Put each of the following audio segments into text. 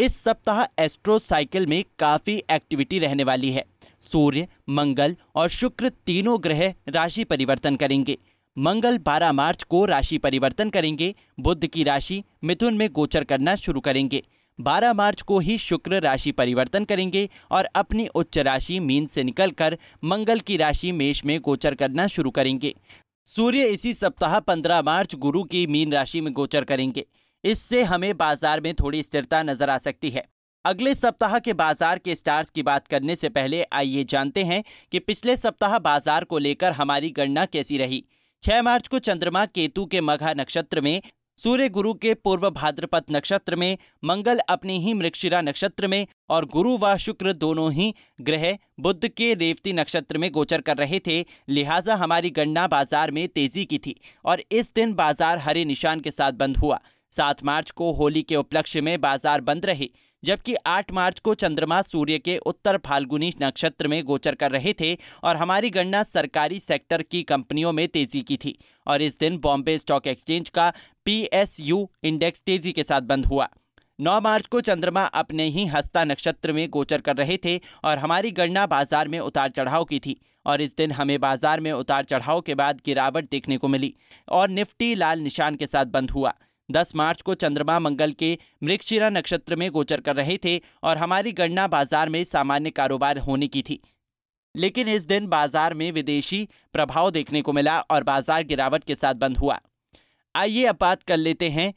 इस सप्ताह astro cycle में काफ़ी एक्टिविटी रहने वाली है सूर्य मंगल और शुक्र तीनों ग्रह राशि परिवर्तन करेंगे मंगल 12 मार्च को राशि परिवर्तन करेंगे बुद्ध की राशि मिथुन में गोचर करना शुरू करेंगे 12 मार्च को ही शुक्र राशि परिवर्तन करेंगे और अपनी उच्च राशि मीन से निकलकर मंगल की राशि मेष में गोचर करना शुरू करेंगे सूर्य इसी सप्ताह 15 मार्च गुरु की मीन राशि में गोचर करेंगे इससे हमें बाजार में थोड़ी स्थिरता नजर आ सकती है अगले सप्ताह के बाजार के स्टार्स की बात करने से पहले आइए जानते हैं कि पिछले सप्ताह बाजार को लेकर हमारी गणना कैसी रही 6 मार्च को चंद्रमा केतु के मघा नक्षत्र में सूर्य गुरु के पूर्व भाद्रपद नक्षत्र में मंगल अपनी ही मृक्षिरा नक्षत्र में और गुरु व शुक्र दोनों ही ग्रह बुद्ध के रेवती नक्षत्र में गोचर कर रहे थे लिहाजा हमारी गणना बाजार में तेजी की थी और इस दिन बाजार हरे निशान के साथ बंद हुआ सात मार्च को होली के उपलक्ष्य में बाजार बंद रहे जबकि 8 मार्च को चंद्रमा सूर्य के उत्तर फाल्गुनी नक्षत्र में गोचर कर रहे थे और हमारी गणना सरकारी सेक्टर की कंपनियों में तेजी की थी और इस दिन बॉम्बे स्टॉक एक्सचेंज का पीएसयू इंडेक्स तेजी के साथ बंद हुआ 9 मार्च को चंद्रमा अपने ही हस्ता नक्षत्र में गोचर कर रहे थे और हमारी गणना बाजार में उतार चढ़ाव की थी और इस दिन हमें बाजार में उतार चढ़ाव के बाद गिरावट देखने को मिली और निफ्टी लाल निशान के साथ बंद हुआ 10 मार्च को चंद्रमा मंगल के मृगशिरा नक्षत्र में गोचर कर रहे थे और हमारी गणना बाजार में सामान्य कारोबार होने की थी लेकिन इस दिन बाजार में विदेशी प्रभाव देखने को मिला और बाजार गिरावट के साथ बंद हुआ आइए अब बात कर लेते हैं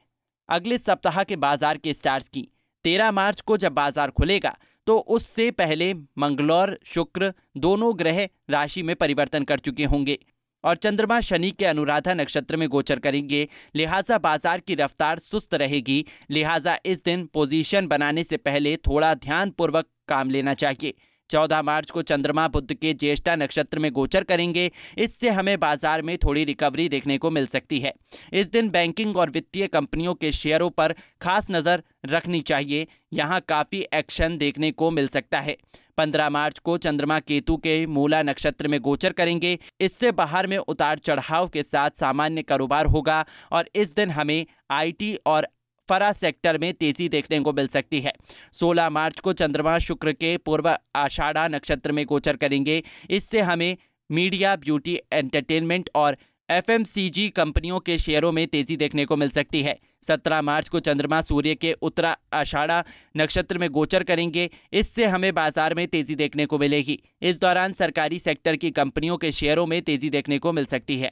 अगले सप्ताह के बाजार के स्टार्स की तेरह मार्च को जब बाजार खुलेगा तो उससे पहले मंगलौर शुक्र दोनों ग्रह राशि में परिवर्तन कर चुके होंगे और चंद्रमा शनि के अनुराधा नक्षत्र में गोचर करेंगे लिहाजा बाजार की रफ्तार सुस्त रहेगी लिहाजा इस दिन पोजीशन बनाने से पहले थोड़ा ध्यानपूर्वक काम लेना चाहिए चौदह मार्च को चंद्रमा बुद्ध के ज्येष्ठा नक्षत्र में गोचर करेंगे इससे हमें बाजार में थोड़ी रिकवरी देखने को मिल सकती है इस दिन बैंकिंग और वित्तीय कंपनियों के शेयरों पर खास नजर रखनी चाहिए यहाँ काफी एक्शन देखने को मिल सकता है 15 मार्च को चंद्रमा केतु के मूला नक्षत्र में गोचर करेंगे इससे बाहर में उतार चढ़ाव के साथ सामान्य कारोबार होगा और इस दिन हमें आईटी और फरा सेक्टर में तेजी देखने को मिल सकती है 16 मार्च को चंद्रमा शुक्र के पूर्व आषाढ़ा नक्षत्र में गोचर करेंगे इससे हमें मीडिया ब्यूटी एंटरटेनमेंट और एफएमसीजी कंपनियों के शेयरों में तेजी देखने को मिल सकती है 17 मार्च को चंद्रमा सूर्य के उत्तरा आषाढ़ा नक्षत्र में गोचर करेंगे इससे हमें बाजार में तेजी देखने को मिलेगी इस दौरान सरकारी सेक्टर की कंपनियों के शेयरों में तेजी देखने को मिल सकती है